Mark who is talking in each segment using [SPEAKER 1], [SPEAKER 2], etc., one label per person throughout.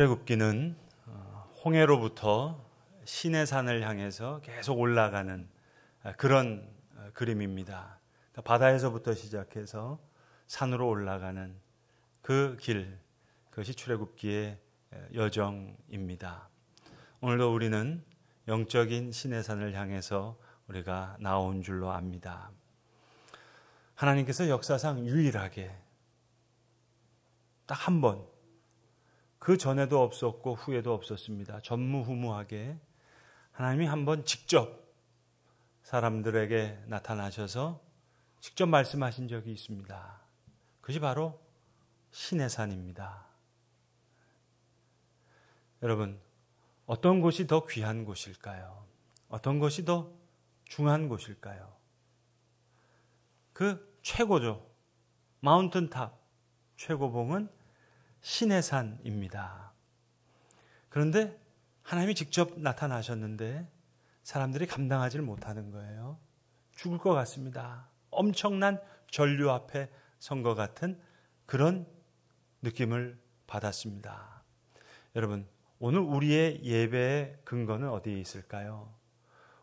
[SPEAKER 1] 출애굽기는 어, 홍해로부터 신의 산을 향해서 계속 올라가는 아, 그런 어, 그림입니다. 그러니까 바다에서부터 시작해서 산으로 올라가는 그 길, 그것이 출애굽기의 어, 여정입니다. 오늘도 우리는 영적인 신의 산을 향해서 우리가 나온 줄로 압니다. 하나님께서 역사상 유일하게 딱한번 그 전에도 없었고 후에도 없었습니다. 전무후무하게 하나님이 한번 직접 사람들에게 나타나셔서 직접 말씀하신 적이 있습니다. 그것이 바로 신의 산입니다. 여러분, 어떤 곳이 더 귀한 곳일까요? 어떤 것이더 중한 곳일까요? 그 최고죠. 마운틴탑 최고봉은 신의 산입니다. 그런데 하나님이 직접 나타나셨는데 사람들이 감당하지를 못하는 거예요. 죽을 것 같습니다. 엄청난 전류 앞에 선 것 같은 그런 느낌을 받았습니다. 여러분, 오늘 우리의 예배의 근거는 어디에 있을까요?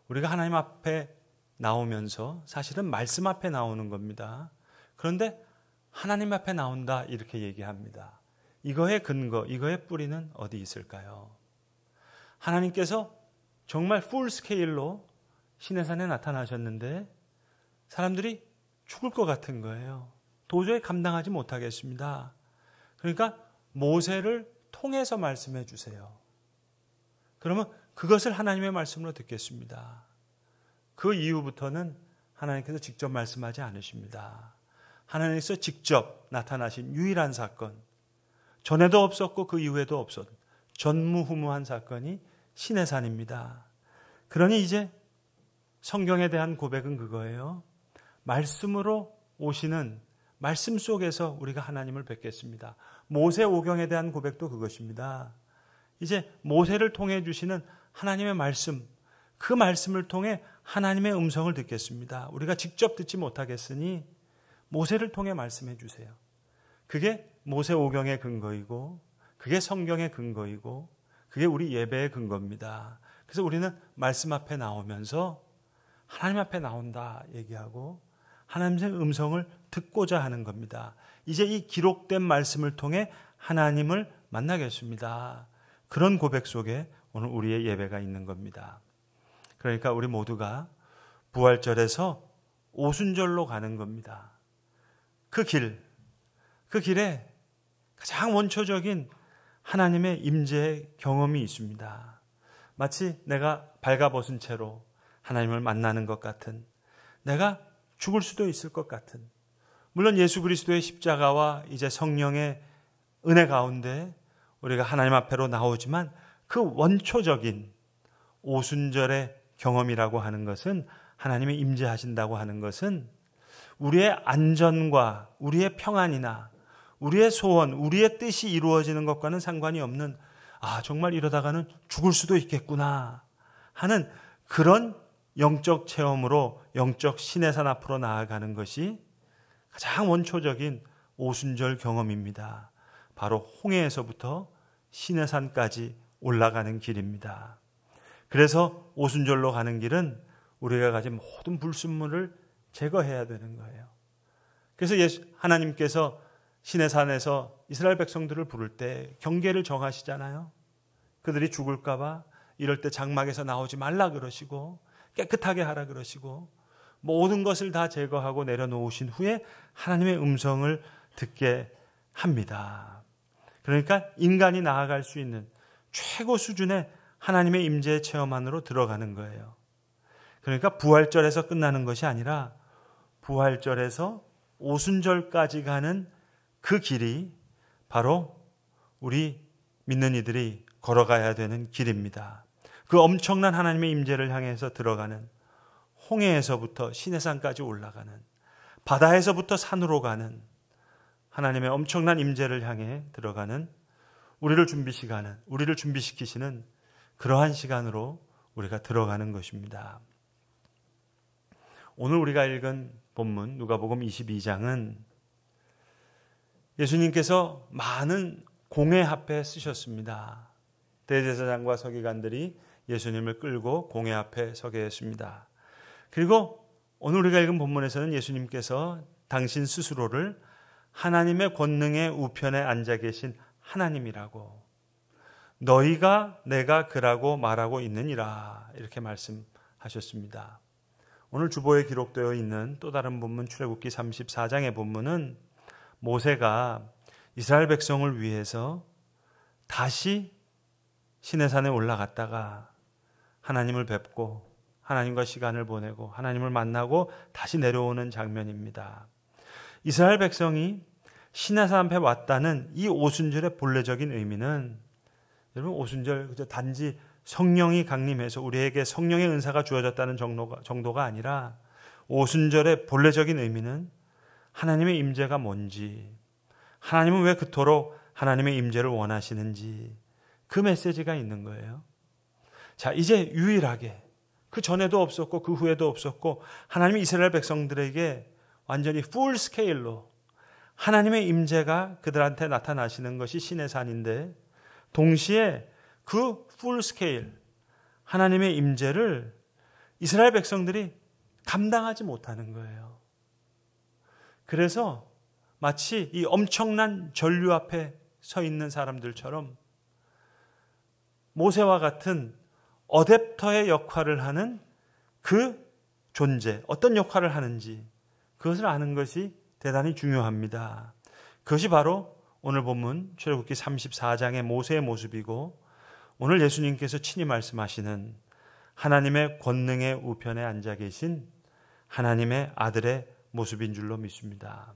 [SPEAKER 1] 우리가 하나님 앞에 나오면서 사실은 말씀 앞에 나오는 겁니다. 그런데 하나님 앞에 나온다 이렇게 얘기합니다. 이거의 근거, 이거의 뿌리는 어디 있을까요? 하나님께서 정말 풀 스케일로 시내산에 나타나셨는데 사람들이 죽을 것 같은 거예요. 도저히 감당하지 못하겠습니다. 그러니까 모세를 통해서 말씀해 주세요. 그러면 그것을 하나님의 말씀으로 듣겠습니다. 그 이후부터는 하나님께서 직접 말씀하지 않으십니다. 하나님께서 직접 나타나신 유일한 사건, 전에도 없었고 그 이후에도 없었 전무후무한 사건이 신해산입니다. 그러니 이제 성경에 대한 고백은 그거예요. 말씀으로 오시는 말씀 속에서 우리가 하나님을 뵙겠습니다. 모세 오경에 대한 고백도 그것입니다. 이제 모세를 통해 주시는 하나님의 말씀, 그 말씀을 통해 하나님의 음성을 듣겠습니다. 우리가 직접 듣지 못하겠으니 모세를 통해 말씀해 주세요. 그게 모세오경의 근거이고 그게 성경의 근거이고 그게 우리 예배의 근거입니다. 그래서 우리는 말씀 앞에 나오면서 하나님 앞에 나온다 얘기하고 하나님의 음성을 듣고자 하는 겁니다. 이제 이 기록된 말씀을 통해 하나님을 만나겠습니다. 그런 고백 속에 오늘 우리의 예배가 있는 겁니다. 그러니까 우리 모두가 부활절에서 오순절로 가는 겁니다. 그 길, 그 길에 가장 원초적인 하나님의 임재의 경험이 있습니다. 마치 내가 발가벗은 채로 하나님을 만나는 것 같은 내가 죽을 수도 있을 것 같은 물론 예수 그리스도의 십자가와 이제 성령의 은혜 가운데 우리가 하나님 앞에로 나오지만 그 원초적인 오순절의 경험이라고 하는 것은 하나님의 임재하신다고 하는 것은 우리의 안전과 우리의 평안이나 우리의 소원, 우리의 뜻이 이루어지는 것과는 상관이 없는 아, 정말 이러다가는 죽을 수도 있겠구나 하는 그런 영적 체험으로 영적 신의 산 앞으로 나아가는 것이 가장 원초적인 오순절 경험입니다. 바로 홍해에서부터 신의 산까지 올라가는 길입니다. 그래서 오순절로 가는 길은 우리가 가진 모든 불순물을 제거해야 되는 거예요. 그래서 예수, 하나님께서 시내산에서 이스라엘 백성들을 부를 때 경계를 정하시잖아요. 그들이 죽을까봐 이럴 때 장막에서 나오지 말라 그러시고 깨끗하게 하라 그러시고 모든 것을 다 제거하고 내려놓으신 후에 하나님의 음성을 듣게 합니다. 그러니까 인간이 나아갈 수 있는 최고 수준의 하나님의 임재 체험 안으로 들어가는 거예요. 그러니까 부활절에서 끝나는 것이 아니라 부활절에서 오순절까지 가는 그 길이 바로 우리 믿는 이들이 걸어가야 되는 길입니다. 그 엄청난 하나님의 임재를 향해서 들어가는 홍해에서부터 시내산까지 올라가는 바다에서부터 산으로 가는 하나님의 엄청난 임재를 향해 들어가는 우리를 준비시간은 우리를 준비시키시는 그러한 시간으로 우리가 들어가는 것입니다. 오늘 우리가 읽은 본문 누가복음 22장은 예수님께서 많은 공회 앞에 쓰셨습니다. 대제사장과 서기관들이 예수님을 끌고 공회 앞에 서게 했습니다. 그리고 오늘 우리가 읽은 본문에서는 예수님께서 당신 스스로를 하나님의 권능의 우편에 앉아 계신 하나님이라고 너희가 내가 그라고 말하고 있느니라 이렇게 말씀하셨습니다. 오늘 주보에 기록되어 있는 또 다른 본문 출애굽기 34장의 본문은 모세가 이스라엘 백성을 위해서 다시 시내산에 올라갔다가 하나님을 뵙고 하나님과 시간을 보내고 하나님을 만나고 다시 내려오는 장면입니다. 이스라엘 백성이 시내산 앞에 왔다는 이 오순절의 본래적인 의미는 여러분 오순절 그저 단지 성령이 강림해서 우리에게 성령의 은사가 주어졌다는 정도가, 정도가 아니라 오순절의 본래적인 의미는 하나님의 임재가 뭔지, 하나님은 왜 그토록 하나님의 임재를 원하시는지 그 메시지가 있는 거예요. 자, 이제 유일하게 그 전에도 없었고 그 후에도 없었고 하나님이 이스라엘 백성들에게 완전히 풀 스케일로 하나님의 임재가 그들한테 나타나시는 것이 신의 산인데 동시에 그 풀 스케일 하나님의 임재를 이스라엘 백성들이 감당하지 못하는 거예요. 그래서 마치 이 엄청난 전류 앞에 서 있는 사람들처럼 모세와 같은 어댑터의 역할을 하는 그 존재, 어떤 역할을 하는지 그것을 아는 것이 대단히 중요합니다. 그것이 바로 오늘 본문 출애굽기 34장의 모세의 모습이고 오늘 예수님께서 친히 말씀하시는 하나님의 권능의 우편에 앉아 계신 하나님의 아들의 모습인 줄로 믿습니다.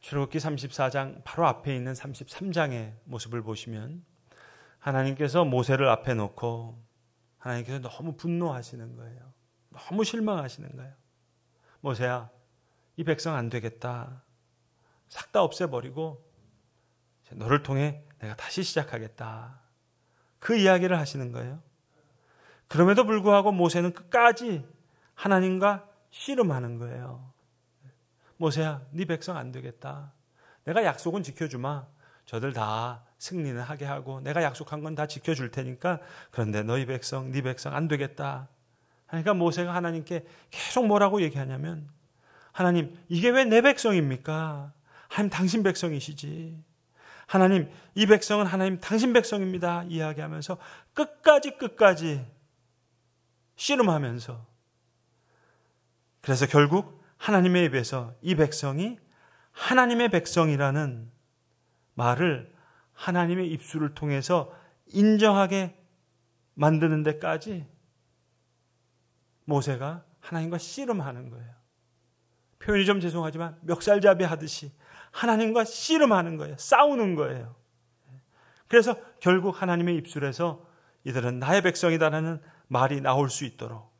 [SPEAKER 1] 출애굽기 34장 바로 앞에 있는 33장의 모습을 보시면 하나님께서 모세를 앞에 놓고 하나님께서 너무 분노하시는 거예요. 너무 실망하시는 거예요. 모세야, 이 백성 안 되겠다. 싹 다 없애버리고 너를 통해 내가 다시 시작하겠다. 그 이야기를 하시는 거예요. 그럼에도 불구하고 모세는 끝까지 하나님과 씨름하는 거예요. 모세야, 네 백성 안 되겠다. 내가 약속은 지켜주마. 저들 다 승리는 하게 하고 내가 약속한 건 다 지켜줄 테니까 그런데 너희 백성, 네 백성 안 되겠다. 그러니까 모세가 하나님께 계속 뭐라고 얘기하냐면 하나님 이게 왜 내 백성입니까? 하나님 당신 백성이시지. 하나님 이 백성은 하나님 당신 백성입니다. 이야기하면서 끝까지 끝까지 씨름하면서 그래서 결국 하나님의 입에서 이 백성이 하나님의 백성이라는 말을 하나님의 입술을 통해서 인정하게 만드는 데까지 모세가 하나님과 씨름하는 거예요. 표현이 좀 죄송하지만 멱살잡이 하듯이 하나님과 씨름하는 거예요. 싸우는 거예요. 그래서 결국 하나님의 입술에서 이들은 나의 백성이다라는 말이 나올 수 있도록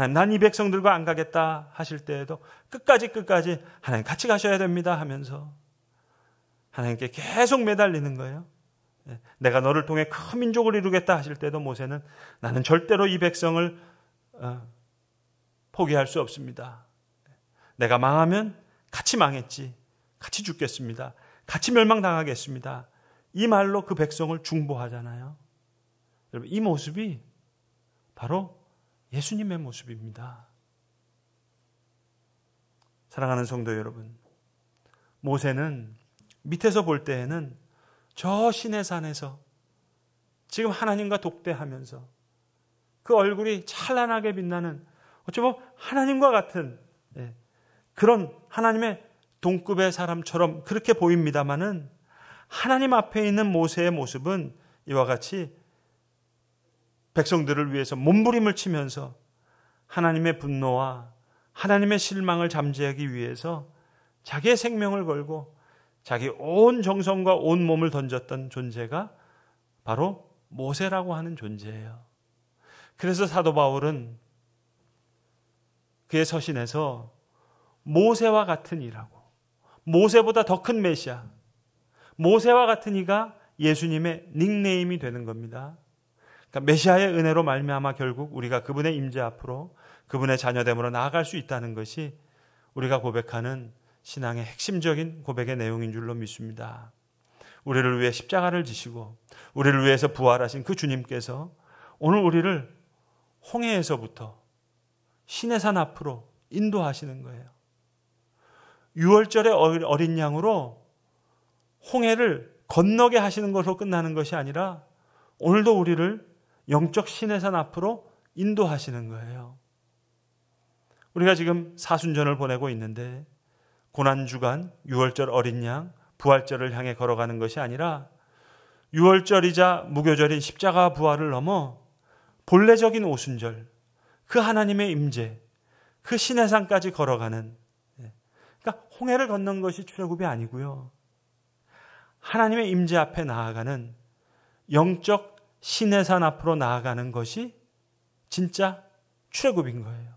[SPEAKER 1] 하나님 아, 난이 백성들과 안 가겠다 하실 때에도 끝까지 끝까지 하나님 같이 가셔야 됩니다 하면서 하나님께 계속 매달리는 거예요. 예, 내가 너를 통해 큰 민족을 이루겠다 하실 때도 모세는 나는 절대로 이 백성을 어, 포기할 수 없습니다. 내가 망하면 같이 망했지. 같이 죽겠습니다. 같이 멸망당하겠습니다. 이 말로 그 백성을 중보하잖아요. 여러분, 이 모습이 바로 예수님의 모습입니다. 사랑하는 성도 여러분, 모세는 밑에서 볼 때에는 저 신의 산에서 지금 하나님과 독대하면서 그 얼굴이 찬란하게 빛나는 어찌 보면 하나님과 같은 예, 그런 하나님의 동급의 사람처럼 그렇게 보입니다만은 하나님 앞에 있는 모세의 모습은 이와 같이 백성들을 위해서 몸부림을 치면서 하나님의 분노와 하나님의 실망을 잠재하기 위해서 자기의 생명을 걸고 자기 온 정성과 온 몸을 던졌던 존재가 바로 모세라고 하는 존재예요. 그래서 사도 바울은 그의 서신에서 모세와 같은 이라고 모세보다 더 큰 메시아 모세와 같은 이가 예수님의 닉네임이 되는 겁니다. 그러니까 메시아의 은혜로 말미암아 결국 우리가 그분의 임재 앞으로 그분의 자녀됨으로 나아갈 수 있다는 것이 우리가 고백하는 신앙의 핵심적인 고백의 내용인 줄로 믿습니다. 우리를 위해 십자가를 지시고 우리를 위해서 부활하신 그 주님께서 오늘 우리를 홍해에서부터 신의 산 앞으로 인도하시는 거예요. 6월절의 어린 양으로 홍해를 건너게 하시는 것으로 끝나는 것이 아니라 오늘도 우리를 영적 신해산 앞으로 인도하시는 거예요. 우리가 지금 사순절을 보내고 있는데 고난 주간 유월절 어린 양 부활절을 향해 걸어가는 것이 아니라 유월절이자 무교절인 십자가 부활을 넘어 본래적인 오순절 그 하나님의 임재 그 신해산까지 걸어가는 예. 그러니까 홍해를 걷는 것이 출애굽이 아니고요. 하나님의 임재 앞에 나아가는 영적 신내산 앞으로 나아가는 것이 진짜 출애굽인 거예요.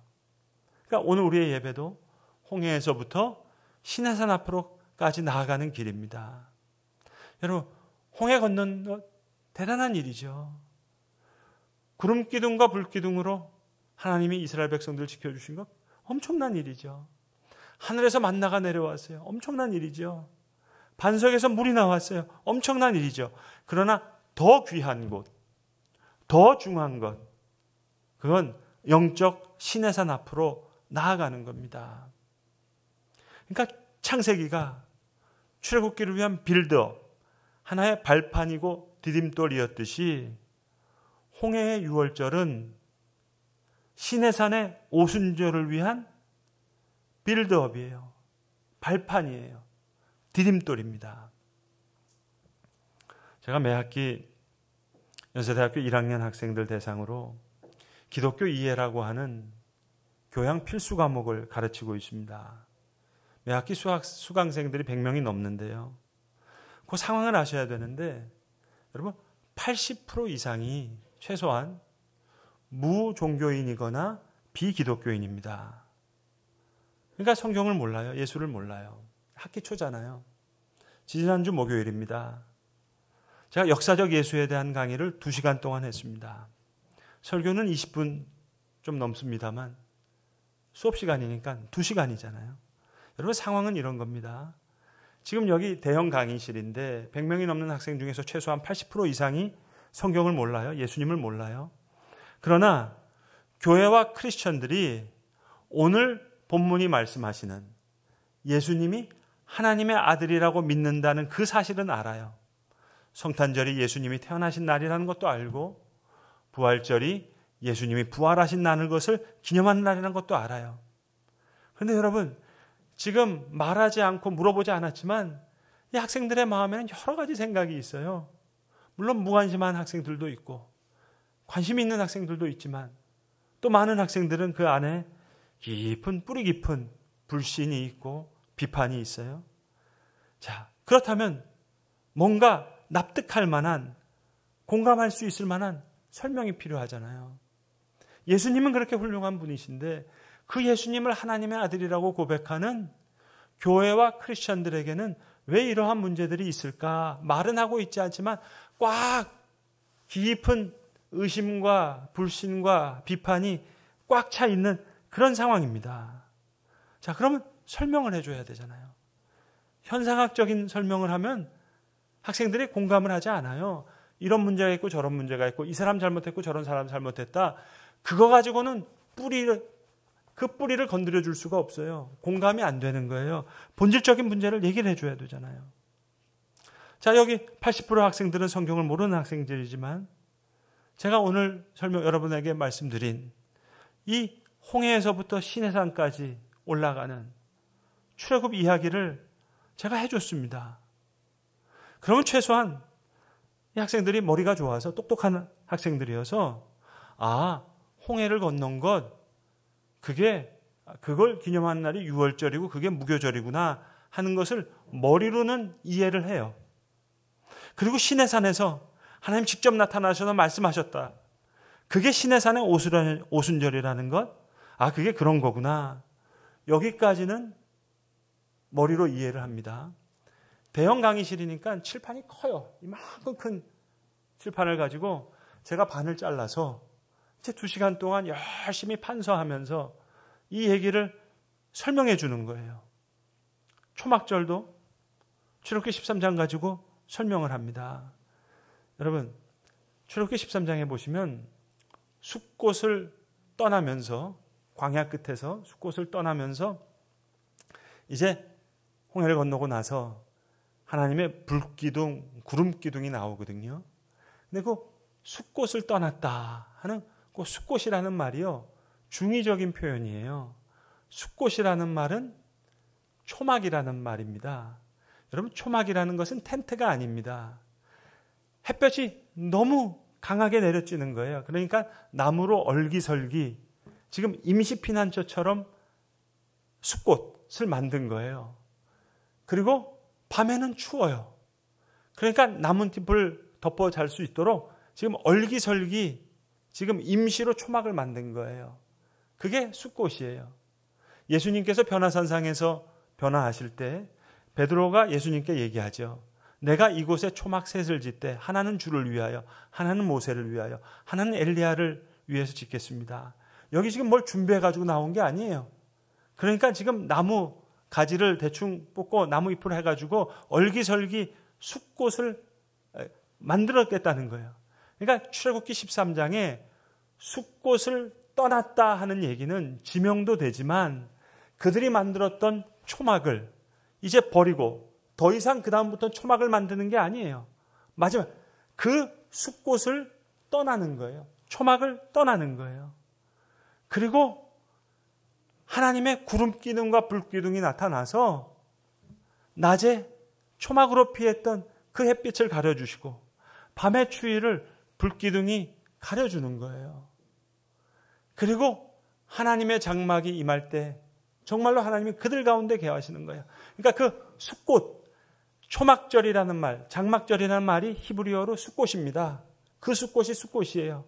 [SPEAKER 1] 그러니까 오늘 우리의 예배도 홍해에서부터 신내산 앞으로까지 나아가는 길입니다. 여러분, 홍해 걷는 것 대단한 일이죠. 구름 기둥과 불 기둥으로 하나님이 이스라엘 백성들을 지켜주신 것 엄청난 일이죠. 하늘에서 만나가 내려왔어요. 엄청난 일이죠. 반석에서 물이 나왔어요. 엄청난 일이죠. 그러나 더 귀한 곳, 더 중요한 것, 그건 영적 신의 산 앞으로 나아가는 겁니다. 그러니까 창세기가 출애굽기를 위한 빌드업, 하나의 발판이고 디딤돌이었듯이 홍해의 유월절은 신해산의 오순절을 위한 빌드업이에요. 발판이에요. 디딤돌입니다. 제가 매 학기 연세대학교 1학년 학생들 대상으로 기독교 이해라고 하는 교양 필수 과목을 가르치고 있습니다. 매 학기 수학, 수강생들이 100명이 넘는데요. 그 상황을 아셔야 되는데, 여러분, 80% 이상이 최소한 무종교인이거나 비기독교인입니다. 그러니까 성경을 몰라요. 예수를 몰라요. 학기 초잖아요. 지난주 목요일입니다. 제가 역사적 예수에 대한 강의를 2시간 동안 했습니다. 설교는 20분 좀 넘습니다만 수업 시간이니까 2시간이잖아요. 여러분 상황은 이런 겁니다. 지금 여기 대형 강의실인데 100명이 넘는 학생 중에서 최소한 80% 이상이 성경을 몰라요. 예수님을 몰라요. 그러나 교회와 크리스천들이 오늘 본문이 말씀하시는 예수님이 하나님의 아들이라고 믿는다는 그 사실은 알아요. 성탄절이 예수님이 태어나신 날이라는 것도 알고 부활절이 예수님이 부활하신 날을 것을 기념하는 날이라는 것도 알아요. 그런데 여러분 지금 말하지 않고 물어보지 않았지만 이 학생들의 마음에는 여러 가지 생각이 있어요. 물론 무관심한 학생들도 있고 관심 있는 학생들도 있지만 또 많은 학생들은 그 안에 깊은 뿌리 깊은 불신이 있고 비판이 있어요. 자, 그렇다면 뭔가 납득할 만한 공감할 수 있을 만한 설명이 필요하잖아요. 예수님은 그렇게 훌륭한 분이신데 그 예수님을 하나님의 아들이라고 고백하는 교회와 크리스천들에게는 왜 이러한 문제들이 있을까? 말은 하고 있지 않지만 꽉 깊은 의심과 불신과 비판이 꽉 차 있는 그런 상황입니다. 자, 그러면 설명을 해줘야 되잖아요. 현상학적인 설명을 하면 학생들이 공감을 하지 않아요. 이런 문제가 있고 저런 문제가 있고 이 사람 잘못했고 저런 사람 잘못했다. 그거 가지고는 뿌리를 그 뿌리를 건드려 줄 수가 없어요. 공감이 안 되는 거예요. 본질적인 문제를 얘기를 해 줘야 되잖아요. 자, 여기 80% 학생들은 성경을 모르는 학생들이지만 제가 오늘 설명 여러분에게 말씀드린 이 홍해에서부터 신해산까지 올라가는 출애굽 이야기를 제가 해줬습니다. 그러면 최소한 이 학생들이 머리가 좋아서 똑똑한 학생들이어서 아 홍해를 건넌 것 그게 그걸 기념하는 날이 유월절이고 그게 무교절이구나 하는 것을 머리로는 이해를 해요. 그리고 시내산에서 하나님 직접 나타나셔서 말씀하셨다. 그게 시내산의 오순절이라는 것? 아, 그게 그런 거구나. 여기까지는 머리로 이해를 합니다. 대형 강의실이니까 칠판이 커요. 이만큼 큰 칠판을 가지고 제가 반을 잘라서 이제 두 시간 동안 열심히 판서하면서 이 얘기를 설명해 주는 거예요. 초막절도 출애굽기 13장 가지고 설명을 합니다. 여러분, 출애굽기 13장에 보시면 숲곳을 떠나면서 광야 끝에서 숲곳을 떠나면서 이제 홍해를 건너고 나서 하나님의 불기둥, 구름기둥이 나오거든요. 근데 그 숲꽃을 떠났다 하는 그 숲꽃이라는 말이요. 중의적인 표현이에요. 숲꽃이라는 말은 초막이라는 말입니다. 여러분, 초막이라는 것은 텐트가 아닙니다. 햇볕이 너무 강하게 내려지는 거예요. 그러니까 나무로 얼기설기, 지금 임시피난처처럼 숲꽃을 만든 거예요. 그리고 밤에는 추워요. 그러니까 나뭇잎을 덮어 잘 수 있도록 지금 얼기설기 지금 임시로 초막을 만든 거예요. 그게 숲꽃이에요. 예수님께서 변화산상에서 변화하실 때 베드로가 예수님께 얘기하죠. 내가 이곳에 초막 셋을 짓되 하나는 주를 위하여 하나는 모세를 위하여 하나는 엘리야를 위해서 짓겠습니다. 여기 지금 뭘 준비해 가지고 나온 게 아니에요. 그러니까 지금 나무 가지를 대충 뽑고 나무 잎으로 해가지고 얼기설기 숲꽃을 만들었겠다는 거예요. 그러니까 출애굽기 13장에 숲꽃을 떠났다 하는 얘기는 지명도 되지만 그들이 만들었던 초막을 이제 버리고 더 이상 그다음부터 초막을 만드는 게 아니에요. 마지막 그 숲곳을 떠나는 거예요. 초막을 떠나는 거예요. 그리고 하나님의 구름 기둥과 불 기둥이 나타나서 낮에 초막으로 피했던 그 햇빛을 가려주시고 밤의 추위를 불 기둥이 가려주는 거예요. 그리고 하나님의 장막이 임할 때 정말로 하나님이 그들 가운데 계하시는 거예요. 그러니까 그 숫꽃, 초막절이라는 말, 장막절이라는 말이 히브리어로 숫꽃입니다. 그 숫꽃이 숫꽃이에요.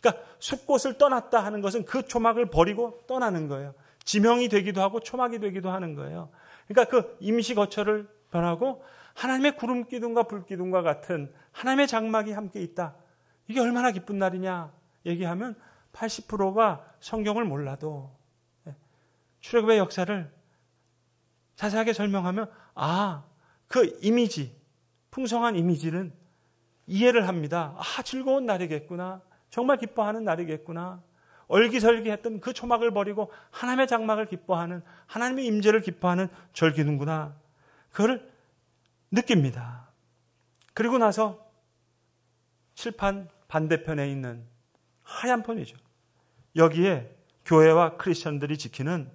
[SPEAKER 1] 그러니까 숫꽃을 떠났다 하는 것은 그 초막을 버리고 떠나는 거예요. 지명이 되기도 하고 초막이 되기도 하는 거예요. 그러니까 그 임시 거처를 변하고 하나님의 구름 기둥과 불 기둥과 같은 하나님의 장막이 함께 있다. 이게 얼마나 기쁜 날이냐 얘기하면 80%가 성경을 몰라도 예, 출애굽의 역사를 자세하게 설명하면 아, 그 이미지, 풍성한 이미지는 이해를 합니다. 아, 즐거운 날이겠구나. 정말 기뻐하는 날이겠구나. 얼기설기했던 그 초막을 버리고 하나님의 장막을 기뻐하는 하나님의 임재를 기뻐하는 절기는구나. 그걸 느낍니다. 그리고 나서 칠판 반대편에 있는 하얀 편이죠. 여기에 교회와 크리스천들이 지키는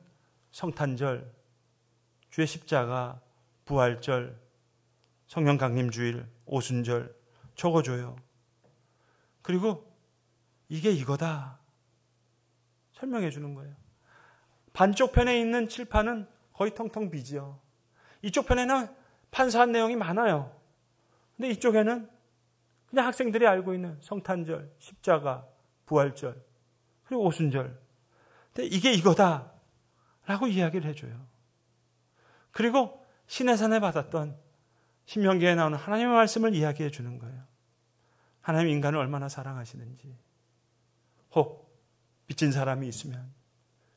[SPEAKER 1] 성탄절, 주의 십자가, 부활절, 성령 강림 주일, 오순절 적어줘요. 그리고 이게 이거다. 설명해 주는 거예요. 반쪽 편에 있는 칠판은 거의 텅텅 비지요. 이쪽 편에는 판사한 내용이 많아요. 근데 이쪽에는 그냥 학생들이 알고 있는 성탄절, 십자가, 부활절, 그리고 오순절. 근데 이게 이거다. 라고 이야기를 해줘요. 그리고 신해산에 받았던 신명기에 나오는 하나님의 말씀을 이야기해 주는 거예요. 하나님 인간을 얼마나 사랑하시는지, 혹 빚진 사람이 있으면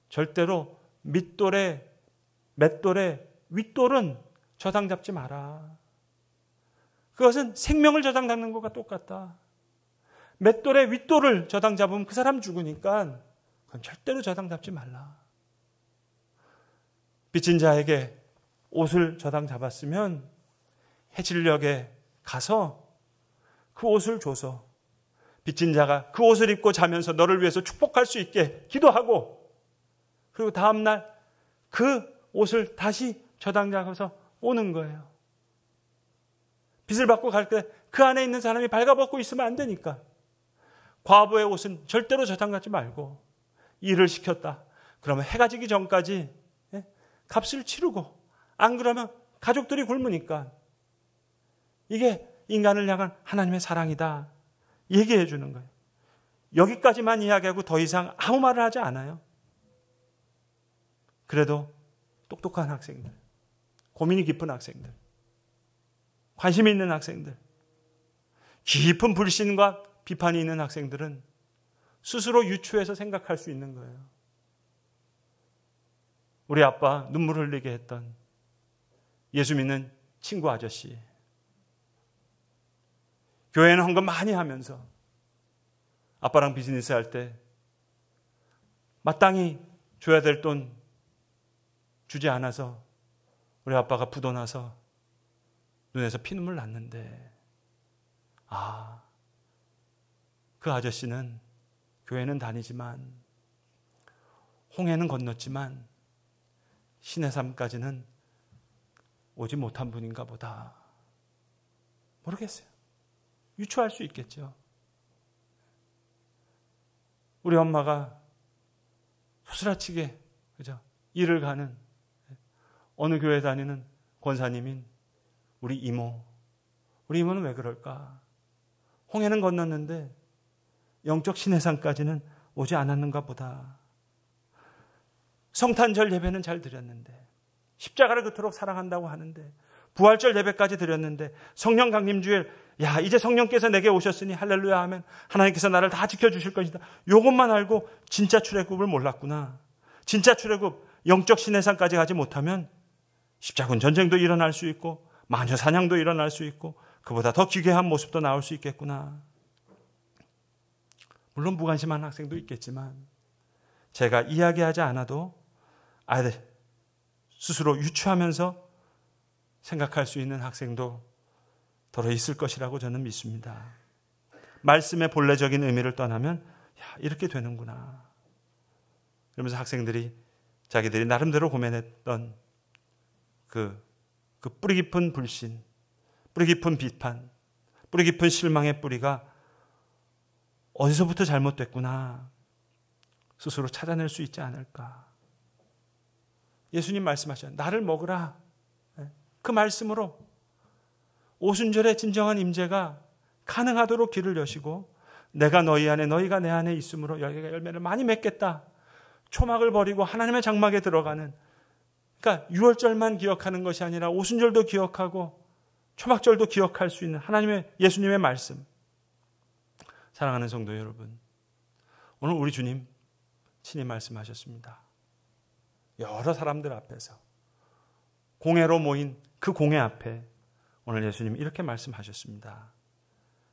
[SPEAKER 1] 절대로 밑돌에 맷돌에 윗돌은 저당 잡지 마라. 그것은 생명을 저당 잡는 것과 똑같다. 맷돌에 윗돌을 저당 잡으면 그 사람 죽으니까 그건 절대로 저당 잡지 말라. 빚진 자에게 옷을 저당 잡았으면 해질녘에 가서 그 옷을 줘서 빚진 자가 그 옷을 입고 자면서 너를 위해서 축복할 수 있게 기도하고 그리고 다음 날 그 옷을 다시 저당자가서 오는 거예요. 빚을 받고 갈 때 그 안에 있는 사람이 발가벗고 있으면 안 되니까. 과부의 옷은 절대로 저당하지 말고 일을 시켰다. 그러면 해가 지기 전까지 예? 값을 치르고 안 그러면 가족들이 굶으니까 이게 인간을 향한 하나님의 사랑이다. 얘기해 주는 거예요. 여기까지만 이야기하고 더 이상 아무 말을 하지 않아요. 그래도 똑똑한 학생들, 고민이 깊은 학생들, 관심이 있는 학생들, 깊은 불신과 비판이 있는 학생들은 스스로 유추해서 생각할 수 있는 거예요. 우리 아빠 눈물 흘리게 했던 예수 믿는 친구 아저씨. 교회는 헌금 많이 하면서 아빠랑 비즈니스 할 때 마땅히 줘야 될 돈 주지 않아서 우리 아빠가 부도나서 눈에서 피눈물 났는데 아, 그 아저씨는 교회는 다니지만 홍해는 건넜지만 신의 삶까지는 오지 못한 분인가 보다. 모르겠어요. 유추할 수 있겠죠. 우리 엄마가 소스라치게 그죠? 일을 가는 어느 교회 다니는 권사님인 우리 이모. 우리 이모는 왜 그럴까? 홍해는 건넜는데 영적 신해상까지는 오지 않았는가 보다. 성탄절 예배는 잘 드렸는데 십자가를 그토록 사랑한다고 하는데 부활절 예배까지 드렸는데 성령 강림 주일 야, 이제 성령께서 내게 오셨으니 할렐루야 하면 하나님께서 나를 다 지켜주실 것이다. 요것만 알고 진짜 출애굽을 몰랐구나. 진짜 출애굽, 영적 신해상까지 가지 못하면 십자군 전쟁도 일어날 수 있고 마녀 사냥도 일어날 수 있고 그보다 더 기괴한 모습도 나올 수 있겠구나. 물론 무관심한 학생도 있겠지만 제가 이야기하지 않아도 아이들 스스로 유추하면서 생각할 수 있는 학생도 들어 있을 것이라고 저는 믿습니다. 말씀의 본래적인 의미를 떠나면 야, 이렇게 되는구나. 그러면서 학생들이 자기들이 나름대로 고민했던 그, 그 뿌리 깊은 불신, 뿌리 깊은 비판, 뿌리 깊은 실망의 뿌리가 어디서부터 잘못됐구나. 스스로 찾아낼 수 있지 않을까. 예수님 말씀하셨 나를 먹으라. 예? 그 말씀으로 오순절의 진정한 임재가 가능하도록 길을 여시고 내가 너희 안에 너희가 내 안에 있으므로 여기가 열매를 많이 맺겠다. 초막을 버리고 하나님의 장막에 들어가는 그러니까 유월절만 기억하는 것이 아니라 오순절도 기억하고 초막절도 기억할 수 있는 하나님의 예수님의 말씀. 사랑하는 성도 여러분. 오늘 우리 주님 친히 말씀하셨습니다. 여러 사람들 앞에서 공회로 모인 그 공회 앞에 오늘 예수님 이렇게 말씀하셨습니다.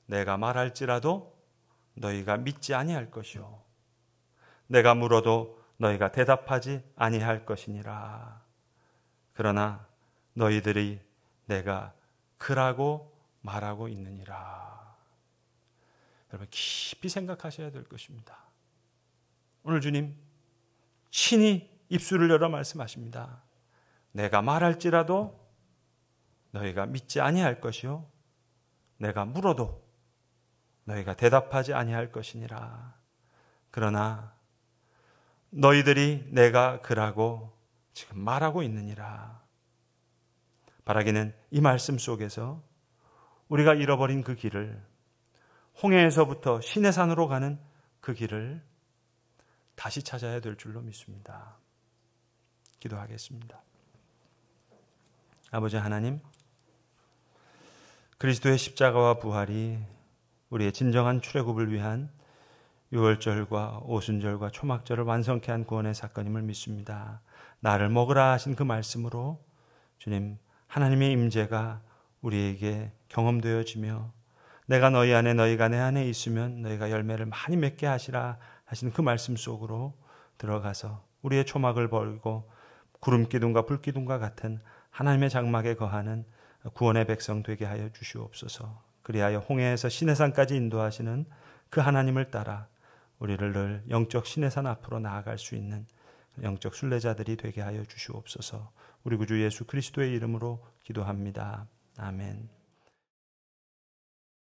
[SPEAKER 1] 내가 말할지라도 너희가 믿지 아니할 것이요. 내가 물어도 너희가 대답하지 아니할 것이니라. 그러나 너희들이 내가 그라고 말하고 있느니라. 여러분 깊이 생각하셔야 될 것입니다. 오늘 주님 친히 입술을 열어 말씀하십니다. 내가 말할지라도 너희가 믿지 아니할 것이요 내가 물어도 너희가 대답하지 아니할 것이니라 그러나 너희들이 내가 그라고 지금 말하고 있느니라 바라기는 이 말씀 속에서 우리가 잃어버린 그 길을 홍해에서부터 시내산으로 가는 그 길을 다시 찾아야 될 줄로 믿습니다. 기도하겠습니다. 아버지 하나님 그리스도의 십자가와 부활이 우리의 진정한 출애굽을 위한 유월절과 오순절과 초막절을 완성케 한 구원의 사건임을 믿습니다. 나를 먹으라 하신 그 말씀으로 주님 하나님의 임재가 우리에게 경험되어지며 내가 너희 안에 너희가 내 안에 있으면 너희가 열매를 많이 맺게 하시라 하신 그 말씀 속으로 들어가서 우리의 초막을 벌고 구름 기둥과 불 기둥과 같은 하나님의 장막에 거하는 구원의 백성 되게 하여 주시옵소서. 그리하여 홍해에서 시내산까지 인도하시는 그 하나님을 따라 우리를 늘 영적 시내산 앞으로 나아갈 수 있는 영적 순례자들이 되게 하여 주시옵소서. 우리 구주 예수 그리스도의 이름으로 기도합니다. 아멘.